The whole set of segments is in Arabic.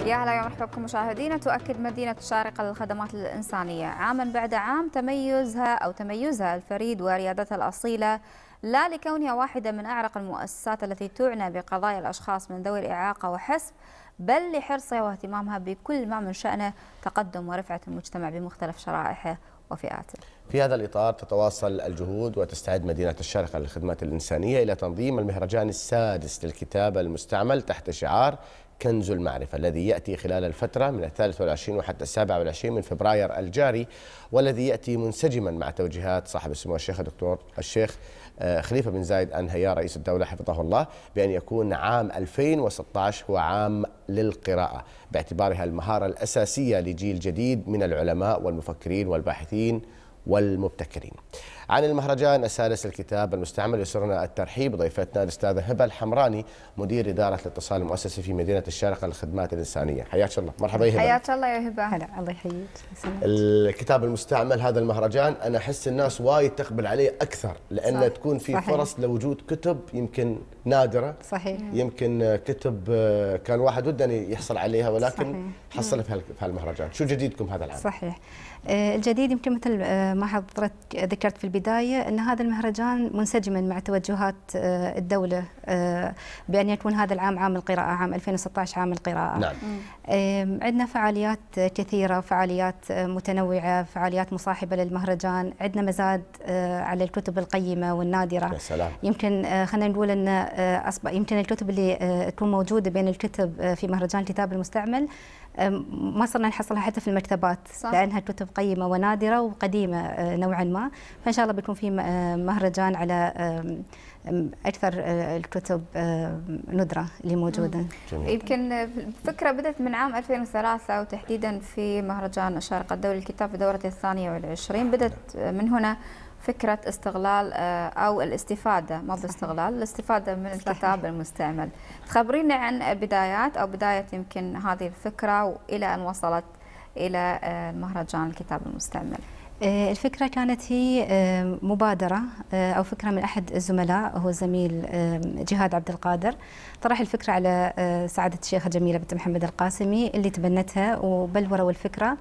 يا هلا يا مرحبا بكم مشاهدينا تؤكد مدينة الشارقة للخدمات الإنسانية عاما بعد عام تميزها أو تميزها الفريد وريادتها الأصيلة لا لكونها واحدة من أعرق المؤسسات التي تعنى بقضايا الأشخاص من ذوي الإعاقة وحسب بل لحرصها واهتمامها بكل ما من شأنه تقدم ورفعة المجتمع بمختلف شرائحه وفئاته في هذا الإطار تتواصل الجهود وتستعد مدينة الشارقة للخدمات الإنسانية إلى تنظيم المهرجان السادس للكتابه المستعمل تحت شعار كنز المعرفة الذي يأتي خلال الفترة من الثالث والعشرين وحتى السابع والعشرين من فبراير الجاري والذي يأتي منسجما مع توجيهات صاحب السمو الشيخ الدكتور الشيخ آه، خليفة بن زايد أنهيا رئيس الدولة حفظه الله بأن يكون عام 2016 هو عام للقراءة باعتبارها المهارة الأساسية لجيل جديد من العلماء والمفكرين والباحثين والمبتكرين عن المهرجان السادس الكتاب المستعمل يسرنا الترحيب بضيفتنا الاستاذه هبه الحمراني مدير اداره الاتصال المؤسسي في مدينه الشارقه للخدمات الانسانيه حياك الله مرحبا يا هبه حياك الله يا هبه هلا الله يحييك الكتاب المستعمل هذا المهرجان انا احس الناس وايد تقبل عليه اكثر لانه صح. تكون في فرص لوجود كتب يمكن نادره صحيح يمكن كتب آه، كان واحد وده يحصل عليها ولكن صحيح. حصل في هالمهرجان شو جديدكم هذا العام صحيح آه، الجديد يمكن مثل آه، ما حضرتك ذكرت في البدايه البداية أن هذا المهرجان منسجما مع توجهات آه، الدولة آه، بأن يكون هذا العام عام القراءة عام 2016 عام القراءة نعم. عندنا فعاليات كثيرة فعاليات آه، متنوعة فعاليات مصاحبة للمهرجان عندنا مزاد على الكتب القيمة والنادرة يا سلام. يمكن خلينا نقول أن أصبح يمكن الكتب اللي تكون موجودة بين الكتب في مهرجان الكتاب المستعمل ما صرنا نحصلها حتى في المكتبات صح. لانها كتب قيمه ونادره وقديمه أه، نوعا ما فان شاء الله بيكون في أه، مهرجان على اكثر أه، الكتب ندره اللي موجوده جميل. يمكن الفكره بدات من عام 2003 وتحديدا في مهرجان الشارقه الدولي للكتاب في دورته الثانيه والعشرين بدات من هنا فكرة استغلال آه، أو الاستفادة ما باستغلال الاستفادة من صحيح. الكتاب المستعمل تخبرينا عن بدايات أو بداية يمكن هذه الفكرة وإلى أن وصلت إلى آه، مهرجان الكتاب المستعمل آه، الفكرة كانت هي مبادرة أو فكرة من أحد الزملاء هو زميل جهاد عبد القادر طرح الفكرة على سعادة الشيخة جميلة بنت محمد القاسمي اللي تبنتها وبلوروا الفكرة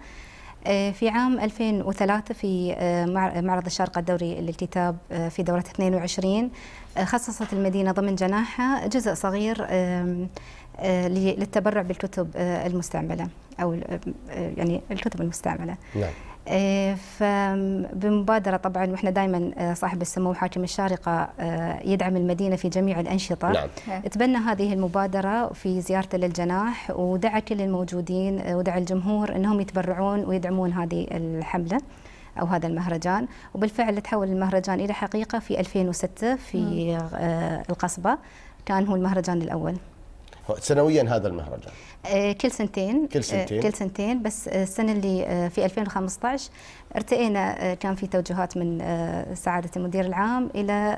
آه، في عام 2003 في آه، معرض الشارقة الدوري للكتاب آه، في دورة 22 خصصت المدينة ضمن جناحها جزء صغير للتبرع بالكتب المستعملة أو يعني الكتب المستعملة نعم. آه، فبمبادرة طبعا واحنا دائما آه، صاحب السمو حاكم الشارقة آه، يدعم المدينة في جميع الأنشطة نعم. نعم. تبنى هذه المبادرة في زيارته للجناح ودعا كل الموجودين ودعا الجمهور أنهم يتبرعون ويدعمون هذه الحملة أو هذا المهرجان وبالفعل تحول المهرجان إلى حقيقة في 2006 في القصبة كان هو المهرجان الأول سنويا هذا المهرجان آه، كل سنتين كل آه، سنتين كل سنتين بس آه، السنه اللي في 2015 ارتئينا كان في توجهات من سعاده المدير العام الى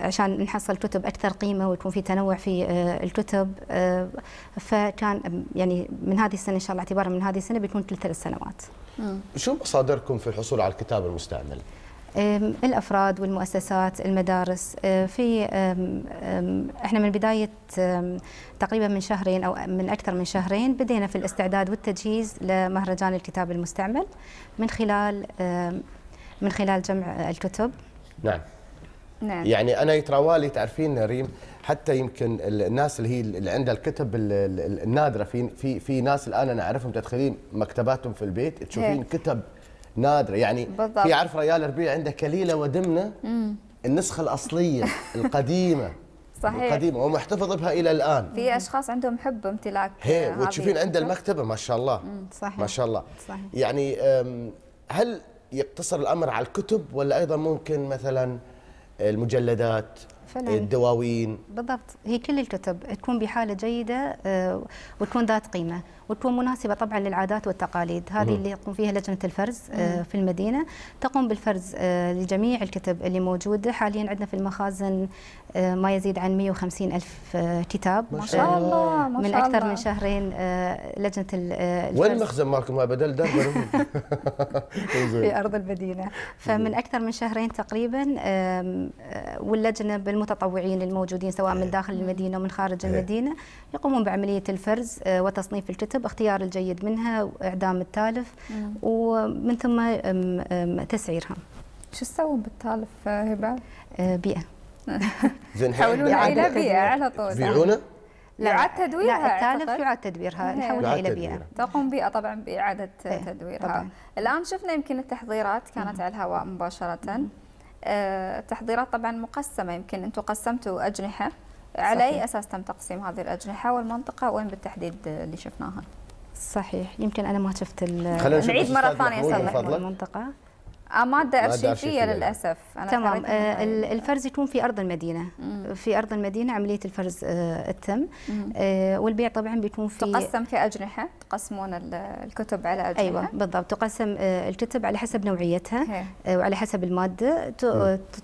عشان نحصل كتب اكثر قيمه ويكون في تنوع في الكتب فكان يعني من هذه السنه ان شاء الله اعتبارا من هذه السنه بيكون كل ثلاث سنوات. شو مصادركم في الحصول على الكتاب المستعمل؟ الافراد والمؤسسات المدارس أه، في احنا من بدايه تقريبا من شهرين او من اكثر من شهرين بدينا في الاستعداد والتجهيز لمهرجان الكتاب المستعمل من خلال من خلال جمع الكتب نعم نعم. يعني انا يتراوالي تعرفين ريم حتى يمكن الناس اللي هي اللي عندها الكتب النادره في في في ناس الان انا اعرفهم تدخلين مكتباتهم في البيت تشوفين كتب نادره يعني بالضبط. في عرف ريال ربيع عنده كليله ودمنه النسخه الاصليه القديمه صحيح القديمه ومحتفظ بها الى الان في اشخاص عندهم حب امتلاك هي وتشوفين عنده المكتبه ما شاء الله صحيح ما شاء الله صحيح. يعني هل يقتصر الامر على الكتب ولا ايضا ممكن مثلا المجلدات فعلا الدواوين بالضبط هي كل الكتب تكون بحاله جيده آه، وتكون ذات قيمه وتكون مناسبه طبعا للعادات والتقاليد هذه اللي يقوم فيها لجنه الفرز آه، في المدينه تقوم بالفرز آه، لجميع الكتب اللي موجوده حاليا عندنا في المخازن ما يزيد عن 150 الف كتاب ما شاء الله ما شاء من اكثر من شهرين لجنه الفرز وين المخزن مالكم بدل دربه في ارض المدينه فمن اكثر من شهرين تقريبا واللجنه المتطوعين الموجودين سواء من إيه. داخل المدينة ومن خارج إيه. المدينة يقومون بعملية الفرز آه، وتصنيف الكتب اختيار الجيد منها وإعدام التالف ومن ثم تسعيرها شو تسوون بالتالف آه، هبة؟ آه، بيئة زين حولوا إلى بيئة على طول بيعونه؟ لا يعاد تدويرها لا التالف يعاد تدويرها إيه. نحولها الى بيئه تقوم بيئه طبعا باعاده تدويرها طبعا. الان شفنا يمكن التحضيرات كانت على الهواء مباشره آه، التحضيرات طبعا مقسمه يمكن انتم قسمتوا اجنحه على اي اساس تم تقسيم هذه الاجنحه والمنطقه وين بالتحديد اللي شفناها؟ صحيح يمكن انا ما شفت نعيد مره ثانيه المنطقه آه، ماده ارشيفيه للاسف أنا تمام آه الفرز يكون في ارض المدينه مم. في ارض المدينه عمليه الفرز آه التم آه والبيع طبعا بيكون في تقسم في اجنحه تقسمون الكتب على اجنحه ايوه بالضبط تقسم آه، الكتب على حسب نوعيتها آه، وعلى حسب الماده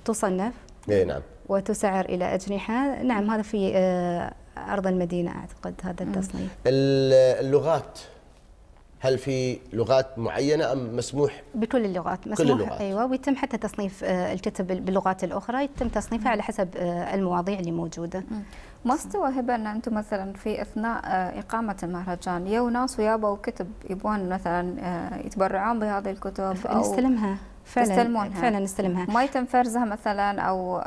تصنف اي نعم وتسعر الى اجنحه نعم هذا في ارض المدينه اعتقد هذا التصنيف اللغات هل في لغات معينه ام مسموح بكل اللغات مسموح كل اللغات. ايوه ويتم حتى تصنيف آه، الكتب باللغات الاخرى يتم تصنيفها على حسب آه، المواضيع اللي موجوده ما استوى هبه ان انتم مثلا في اثناء آه، اقامه المهرجان يو ناس ويابوا كتب يبون مثلا يتبرعون بهذه الكتب او نستلمها فعلا تستلمونها فعلا نستلمها ما يتم فرزها مثلا او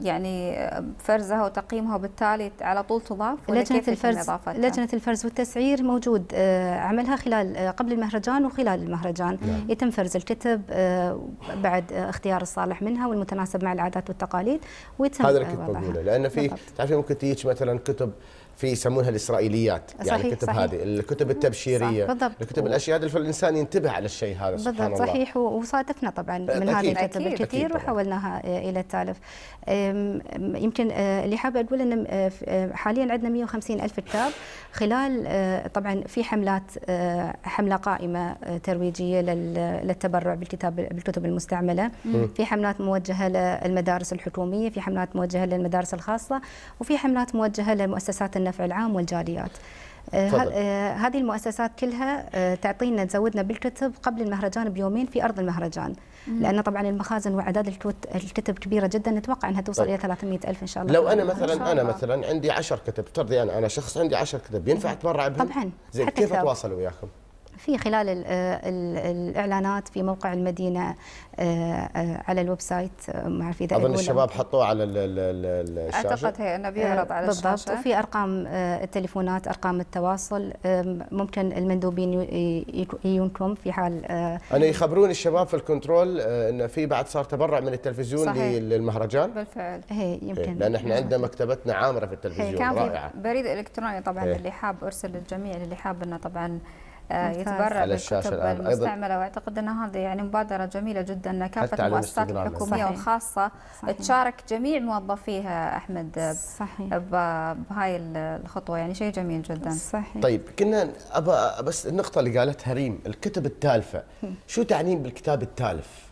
يعني فرزها وتقييمها وبالتالي على طول تضاف لجنة الفرز لجنة الفرز والتسعير موجود آه، عملها خلال آه، قبل المهرجان وخلال المهرجان نعم. يتم فرز الكتب آه، بعد اختيار الصالح منها والمتناسب مع العادات والتقاليد ويتم هذا اللي كنت بقوله لان في تعرفين ممكن تيجي مثلا كتب في يسمونها الاسرائيليات يعني صحيح يعني الكتب صحيح هذه الكتب التبشيريه صح الكتب الاشياء هذه فالانسان ينتبه على الشيء هذا سبحان بالضبط الله صحيح وصادفنا طبعا من أكيد. هذه الكتب أكيد. الكثير أكيد وحولناها الى التالف يمكن اللي حابه اقول ان حاليا عندنا 150 الف كتاب خلال طبعا في حملات حمله قائمه ترويجيه للتبرع بالكتاب بالكتب المستعمله في حملات موجهه للمدارس الحكوميه في حملات موجهه للمدارس الخاصه وفي حملات موجهه لمؤسسات النفع العام والجاليات آه، آه، هذه المؤسسات كلها آه، تعطينا تزودنا بالكتب قبل المهرجان بيومين في ارض المهرجان لان طبعا المخازن واعداد الكتب كبيره جدا نتوقع انها توصل طيب. الى 300 الف ان شاء الله لو انا مثلا انا مثلا عندي 10 كتب ترضي انا انا شخص عندي 10 كتب ينفع اتبرع بهم طبعا زين كيف اتواصل وياكم في خلال آه، الاعلانات في موقع المدينه آه، آه، على الويب سايت ما اعرف اذا اظن الشباب حطوه على الشاشه اعتقد هي انه بيعرض على بالضبط الشاشه بالضبط وفي ارقام التليفونات ارقام التواصل ممكن المندوبين يجونكم في حال انا يخبرون الشباب في الكنترول انه في بعد صار تبرع من التلفزيون صحيح. للمهرجان بالفعل هي إيه، يمكن لان احنا عندنا مكتبتنا عامره في التلفزيون كان في بريد الكتروني طبعا هي. إيه. اللي حاب ارسل للجميع اللي حاب انه طبعا آه، يتبرع على الشاشه الان المستعمله واعتقد ان هذه يعني مبادره جميله جدا ان كافه المؤسسات الحكوميه والخاصه تشارك جميع موظفيها احمد صحيح بهاي الخطوه يعني شيء جميل جدا صحيح طيب كنا أبا بس النقطه اللي قالتها ريم الكتب التالفه شو تعنين بالكتاب التالف؟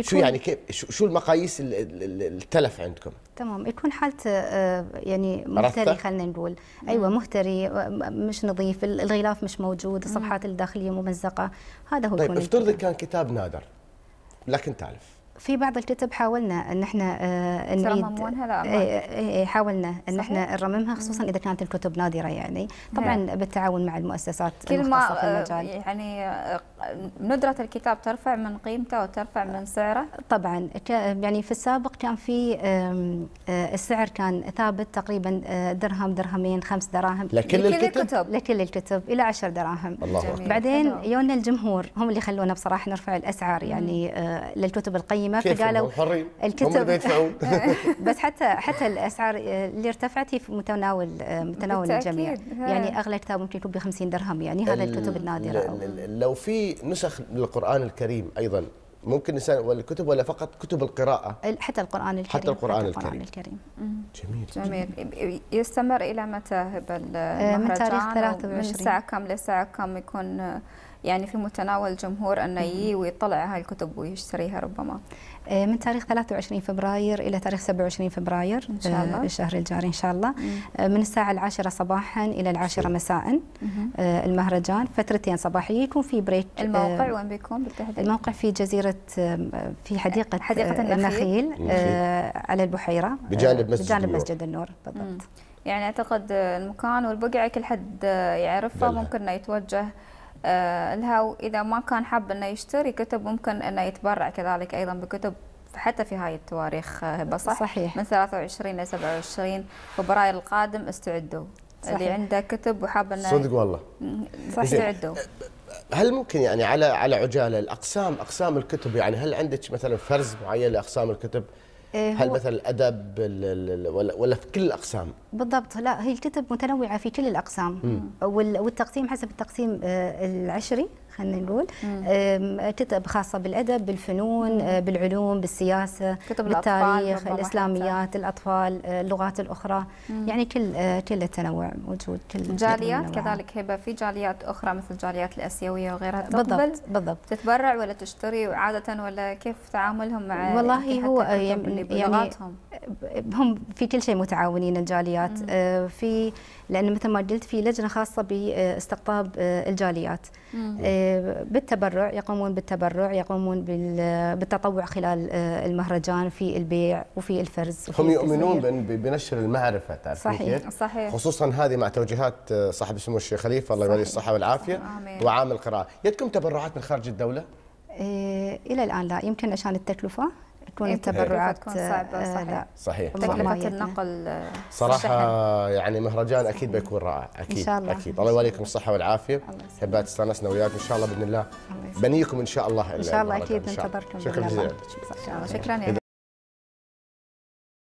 شو يعني كيف شو المقاييس التلف عندكم؟ تمام يكون حالته أه، يعني مهتري خلينا نقول ايوه مهتري أه، مش نظيف الغلاف مش موجود الصفحات الداخليه ممزقه هذا هو طيب افترض كان كتاب نادر لكن تالف في بعض الكتب حاولنا ان احنا آه، نريد إيه، إيه، إيه، حاولنا ان احنا نرممها خصوصا اذا كانت الكتب نادره يعني نعم. طبعا بالتعاون مع المؤسسات كلمه في آه، المجال. يعني آه، ندره الكتاب ترفع من قيمته وترفع من سعره طبعا يعني في السابق كان في السعر كان ثابت تقريبا درهم درهمين خمس دراهم لكل الكتب الكتب لكل الكتب الى 10 دراهم الله بعدين يونا الجمهور هم اللي خلونا بصراحه نرفع الاسعار يعني للكتب القيمه ما فقالوا الكتب هم بس حتى حتى الاسعار اللي ارتفعت هي في متناول متناول الجميع يعني اغلى كتاب ممكن يكون ب 50 درهم يعني هذا الكتب النادره لو في نسخ للقران الكريم ايضا ممكن نسأل والكتب ولا فقط كتب القراءة حتى القرآن الكريم حتى القرآن, حتى القرآن الكريم. الكريم جميل جميل يستمر إلى متى هبة آه، المهرجان من تاريخ 23 من الساعة كم لساعة كم يكون يعني في متناول الجمهور انه يجي ويطلع هاي الكتب ويشتريها ربما آه، من تاريخ 23 فبراير الى تاريخ 27 فبراير ان شاء الله آه، الشهر الجاري ان شاء الله آه، من الساعه العاشرة صباحا الى العاشرة مساء المهرجان فترتين صباحيه يكون في بريك الموقع وين بيكون بالتحديد الموقع في جزيره في حديقه حديقه النخيل, النخيل. على البحيره بجانب مسجد بجانب مسجد النور, بالضبط يعني اعتقد المكان والبقعه كل حد يعرفه ممكن انه يتوجه آه، لها واذا ما كان حاب أنه يشتري كتب ممكن أنه يتبرع كذلك أيضا بكتب حتى في هاي التواريخ آه، هبة صح؟ صحيح من 23 ل 27 فبراير القادم استعدوا صحيح. اللي عنده كتب وحاب انه صدق والله استعدوا هل ممكن يعني على على عجاله الاقسام اقسام الكتب يعني هل عندك مثلا فرز معين لاقسام الكتب؟ إيه، هل مثلا الادب ولا في كل الاقسام؟ بالضبط لا هي الكتب متنوعه في كل الاقسام والتقسيم حسب التقسيم آه، العشري خلينا نقول كتب خاصه بالادب بالفنون آه، بالعلوم بالسياسه كتب بالتاريخ الاسلاميات حتى. الاطفال آه، اللغات الاخرى مم. يعني كل آه، كل التنوع موجود كل جاليات كذلك هبه في جاليات اخرى مثل الجاليات الاسيويه وغيرها بالضبط بالضبط تتبرع ولا تشتري عاده ولا كيف تعاملهم مع والله هو يعني, يعني هم في كل شيء متعاونين الجاليات في لان مثل ما قلت في لجنه خاصه باستقطاب الجاليات بالتبرع يقومون بالتبرع يقومون بالتطوع خلال آه، المهرجان في البيع وفي الفرز وفي هم يؤمنون بنشر المعرفة تعرفين صحيح كيف؟ صحيح خصوصا هذه مع توجيهات آه، صاحب السمو الشيخ خليفة الله يوليه الصحة والعافية وعام القراءة يدكم تبرعات من خارج الدولة؟ إيه، إلى الآن لا يمكن عشان التكلفة تكون إيه، التبرعات تكون صعبه آه، صحيح صحيح تكلفه النقل آه، صراحه يعني مهرجان اكيد بيكون رائع اكيد ان شاء الله اكيد الله يوليكم الصحه والعافيه حبات استانسنا وياكم ان شاء الله باذن الله بنيكم ان شاء الله ان شاء الله اكيد ننتظركم شكرا جزيلا شكرا يا